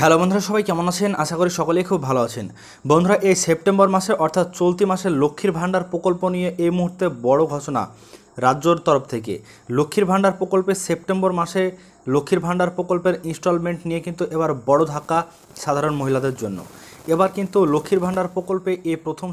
hello বন্ধুরা সবাই কেমন আছেন আশা করি সকলেই খুব ভালো আছেন বন্ধুরা এই সেপ্টেম্বর মাসে অর্থাৎ চলতি মাসে লক্ষ্মীর ভাণ্ডার প্রকল্প নিয়ে এই মুহূর্তে বড় ঘোষণা রাজ্যর তরফ থেকে লক্ষ্মীর ভাণ্ডার প্রকল্পে সেপ্টেম্বর মাসে লক্ষ্মীর ভাণ্ডার প্রকল্পের ইনস্টলমেন্ট নিয়ে কিন্তু এবার বড় ধাক্কা সাধারণ মহিলাদের জন্য এবার কিন্তু লক্ষ্মীর ভাণ্ডার প্রকল্পে এই প্রথম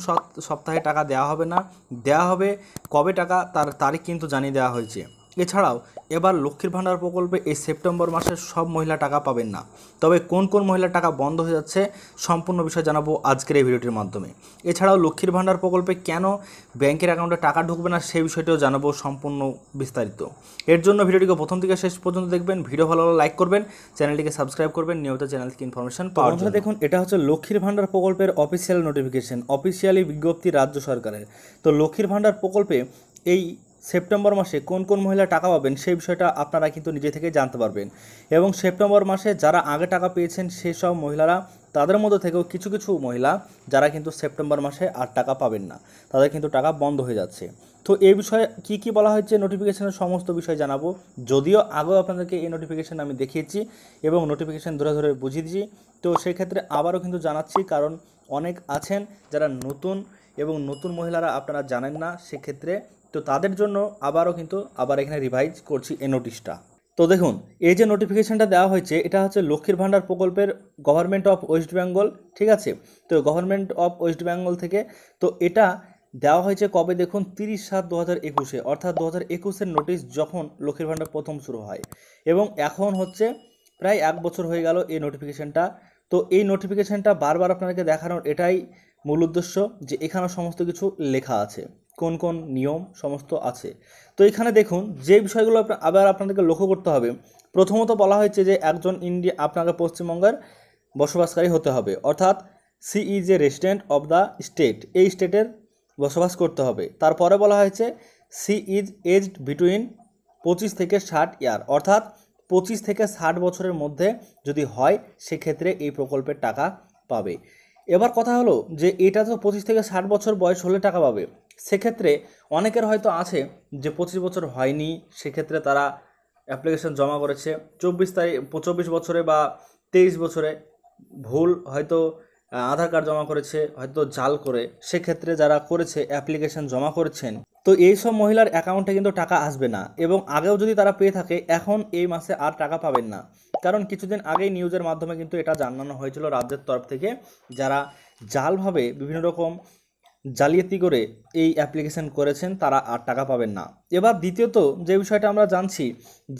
সপ্তাহে টাকা দেওয়া হবে না দেওয়া হবে কবে টাকা তার তারিখ কিন্তু জানিয়ে দেওয়া হয়েছে এছাড়াও এবার লক্ষ্মীর ভাণ্ডার প্রকল্পে এই সেপ্টেম্বর মাসে সব মহিলা টাকা পাবেন না তবে কোন কোন মহিলা টাকা বন্ধ হয়ে যাচ্ছে সম্পূর্ণ বিষয় জানাবো আজকের এই ভিডিওটির মাধ্যমে এছাড়াও লক্ষ্মীর ভাণ্ডার প্রকল্পে কেন ব্যাংকের অ্যাকাউন্টে টাকা ঢুকবে না সেই বিষয়টিও জানাবো সম্পূর্ণ বিস্তারিত এর জন্য ভিডিওটিকে প্রথম থেকে শেষ পর্যন্ত দেখবেন ভিডিও ভালো লাইক করবেন চ্যানেলটিকে সাবস্ক্রাইব করবেন নিয়মিত চ্যানেল থেকে ইনফরমেশন পাওয়ার জন্য দেখুন এটা হচ্ছে লক্ষ্মীর ভাণ্ডার প্রকল্পের অফিসিয়াল নোটিফিকেশন অফিসিয়ালি বিজ্ঞপ্তি রাজ্য সরকারের তো লক্ষ্মীর ভাণ্ডার প্রকল্পে এই সেপ্টেম্বর মাসে কোন কোন মহিলা টাকা পাবেন সেই বিষয়টা আপনারা কিন্তু নিজে থেকে জানতে পারবেন এবং সেপ্টেম্বর মাসে যারা আগে টাকা পেয়েছেন সেই সব মহিলারা তাদের মধ্যে থেকেও কিছু কিছু মহিলা যারা কিন্তু সেপ্টেম্বর মাসে আর টাকা পাবেন না তাদের কিন্তু টাকা বন্ধ হয়ে যাচ্ছে তো এই বিষয়ে কি কি বলা হয়েছে নোটিফিকেশনের সমস্ত বিষয় জানাবো যদিও আগেও আপনাদেরকে এই নোটিফিকেশান আমি দেখিয়েছি এবং নোটিফিকেশান ধরে ধরে বুঝিয়েছি তো সেক্ষেত্রে আবারও কিন্তু জানাচ্ছি কারণ অনেক আছেন যারা নতুন এবং নতুন মহিলারা আপনারা জানেন না সেক্ষেত্রে তো তাদের জন্য আবারও কিন্তু আবার এখানে রিভাইজ করছি এই নোটিশটা তো দেখুন এই যে নোটিফিকেশানটা দেওয়া হয়েছে এটা হচ্ছে লক্ষ্মীর ভাণ্ডার প্রকল্পের গভর্নমেন্ট অফ ওয়েস্ট বেঙ্গল ঠিক আছে তো গভর্নমেন্ট অফ ওয়েস্ট বেঙ্গল থেকে তো এটা দেওয়া হয়েছে কবে দেখুন তিরিশ সাত দু হাজার একুশে অর্থাৎ দু হাজার একুশের নোটিশ যখন লক্ষ্মীর ভাণ্ডার প্রথম শুরু হয় এবং এখন হচ্ছে প্রায় এক বছর হয়ে গেল এই নোটিফিকেশানটা তো এই নোটিফিকেশানটা বারবার আপনাদেরকে দেখানোর এটাই মূল উদ্দেশ্য যে এখানে সমস্ত কিছু লেখা আছে কোন কোন নিয়ম সমস্ত আছে তো এখানে দেখুন যে বিষয়গুলো আবার আপনাদেরকে লক্ষ্য করতে হবে প্রথমত বলা হয়েছে যে একজন ইন্ডিয়া আপনাকে পশ্চিমবঙ্গের বসবাসকারী হতে হবে অর্থাৎ she is a resident of the state এই স্টেটের বসবাস করতে হবে তারপরে বলা হয়েছে সি ইজ এজড বিটুইন পঁচিশ থেকে ষাট ইয়ার অর্থাৎ পঁচিশ থেকে ষাট বছরের মধ্যে যদি হয় সেক্ষেত্রে এই প্রকল্পের টাকা পাবে এবার কথা হলো যে এটা তো পঁচিশ থেকে ষাট বছর বয়স হলে টাকা পাবে সেক্ষেত্রে অনেকের হয়তো আছে যে পঁচিশ বছর হয়নি সেক্ষেত্রে তারা অ্যাপ্লিকেশন জমা করেছে চব্বিশ তারিখ চব্বিশ বছরে বা তেইশ বছরে ভুল হয়তো আধার কার্ড জমা করেছে হয়তো জাল করে সেক্ষেত্রে যারা করেছে অ্যাপ্লিকেশন জমা করেছেন তো এই সব মহিলার অ্যাকাউন্টে কিন্তু টাকা আসবে না এবং আগেও যদি তারা পেয়ে থাকে এখন এই মাসে আর টাকা পাবেন না কারণ কিছুদিন আগেই নিউজের মাধ্যমে কিন্তু এটা জানানো হয়েছিল রাজ্যের তরফ থেকে যারা জালভাবে বিভিন্ন রকম জালিয়াতি করে এই অ্যাপ্লিকেশন করেছেন তারা আর টাকা পাবেন না এবার দ্বিতীয়ত যে বিষয়টা আমরা জানছি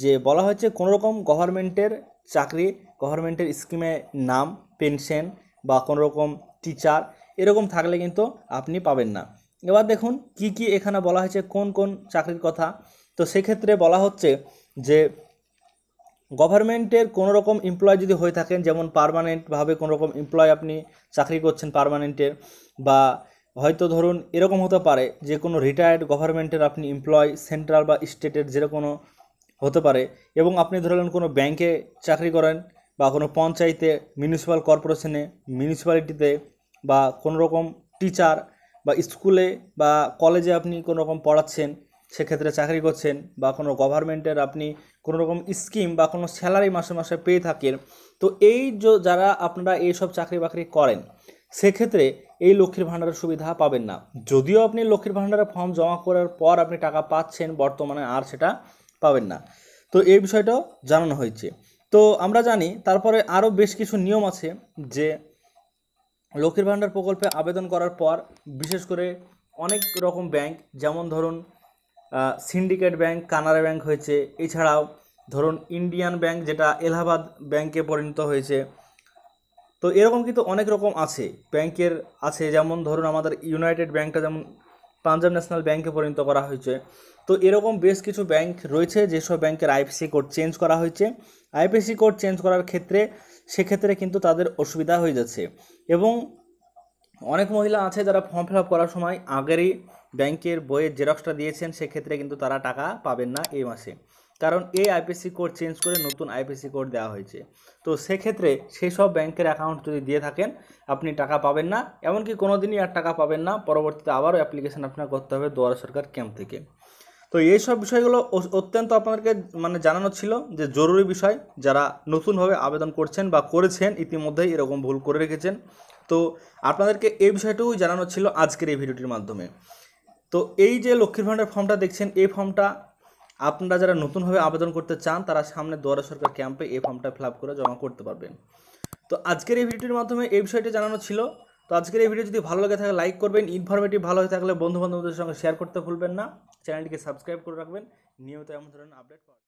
যে বলা হয়েছে কোনোরকম গভর্নমেন্টের চাকরি গভর্নমেন্টের স্কিমে নাম পেনশন বা কোনো রকম টিচার এরকম থাকলে কিন্তু আপনি পাবেন না এবার দেখুন কি কি এখানে বলা হয়েছে কোন কোন চাকরির কথা তো সেক্ষেত্রে বলা হচ্ছে যে গভর্নমেন্টের কোনো রকম এমপ্লয় যদি হয়ে থাকেন যেমন পারমানেন্টভাবে কোনো রকম এমপ্লয় আপনি চাকরি করছেন পারমানেন্টের বা হয়তো ধরুন এরকম হতে পারে যে কোনো রিটায়ার্ড গভর্নমেন্টের আপনি এমপ্লয় সেন্ট্রাল বা স্টেটের যেরকম হতে পারে এবং আপনি ধরলেন কোনো ব্যাংকে চাকরি করেন বা কোনো পঞ্চায়েতে মিউনিসিপ্যাল কর্পোরেশনে মিউনিসিপ্যালিটিতে বা কোনো রকম টিচার বা স্কুলে বা কলেজে আপনি কোনো রকম পড়াচ্ছেন সেক্ষেত্রে চাকরি করছেন বা কোনো গভর্নমেন্টের আপনি কোনো রকম স্কিম বা কোনো স্যালারি মাসে মাসে পেয়ে থাকেন তো এই যারা আপনারা এইসব চাকরি বাকরি করেন সেক্ষেত্রে এই লক্ষ্মীর ভাণ্ডারের সুবিধা পাবেন না যদিও আপনি লক্ষ্মীর ভাণ্ডারের ফর্ম জমা করার পর আপনি টাকা পাচ্ছেন বর্তমানে আর সেটা পাবেন না তো এই বিষয়টাও জানানো হয়েছে তো আমরা জানি তারপরে আরও বেশ কিছু নিয়ম আছে যে লক্ষ্মীর ভাণ্ডার প্রকল্পে আবেদন করার পর বিশেষ করে অনেক রকম ব্যাংক যেমন ধরুন সিন্ডিকেট ব্যাংক কানাড়া ব্যাংক হয়েছে এছাড়াও ধরুন ইন্ডিয়ান ব্যাংক যেটা এলাহাবাদ ব্যাংকে পরিণত হয়েছে তো এরকম কিন্তু অনেক রকম আছে ব্যাংকের আছে যেমন ধরুন আমাদের ইউনাইটেড ব্যাংকটা যেমন পাঞ্জাব ন্যাশনাল ব্যাংকে পরিণত করা হয়েছে তো এরকম বেশ কিছু ব্যাংক রয়েছে যেসব ব্যাংকের আইপিসি কোড চেঞ্জ করা হয়েছে আইপিসি কোড চেঞ্জ করার ক্ষেত্রে সেক্ষেত্রে কিন্তু তাদের অসুবিধা হয়ে যাচ্ছে এবং অনেক মহিলা আছে যারা ফর্ম ফিল আপ করার সময় আগেরই ব্যাংকের বইয়ের জেরক্সটা দিয়েছেন সেক্ষেত্রে কিন্তু তারা টাকা পাবেন না এই মাসে কারণ এই আইপিসি কোড চেঞ্জ করে নতুন আইপিসি কোড দেওয়া হয়েছে তো সেক্ষেত্রে সেই সব ব্যাংকের অ্যাকাউন্ট যদি দিয়ে থাকেন আপনি টাকা পাবেন না এমনকি কোনো দিনই আর টাকা পাবেন না পরবর্তীতে আবারও অ্যাপ্লিকেশান আপনার করতে হবে দোয়ার সরকার ক্যাম্প থেকে তো এই সব বিষয়গুলো অত্যন্ত আপনাদেরকে মানে জানানো ছিল যে জরুরি বিষয় যারা নতুনভাবে আবেদন করছেন বা করেছেন ইতিমধ্যেই এরকম ভুল করে রেখেছেন তো আপনাদেরকে এই বিষয়টুকুই জানানো ছিল আজকের এই ভিডিওটির মাধ্যমে তো এই যে লক্ষ্মীর ভাণ্ডার ফর্মটা দেখছেন এই ফর্মটা আপনারা যারা নতুনভাবে আবেদন করতে চান তারা সামনে দোয়ারা সরকার ক্যাম্পে এই ফর্মটা ফিল করে জমা করতে পারবেন তো আজকের এই ভিডিওটির মাধ্যমে এই বিষয়টি জানানো ছিল তো আজকের এই ভিডিও যদি ভালো লাগে থাকে লাইক করবেন ইনফরমেটিভ ভালো হয়ে থাকলে বন্ধু বান্ধবদের সঙ্গে শেয়ার করতে ভুলবেন না চ্যানেলটিকে সাবস্ক্রাইব করে রাখবেন নিয়মিত এমন ধরনের আপডেট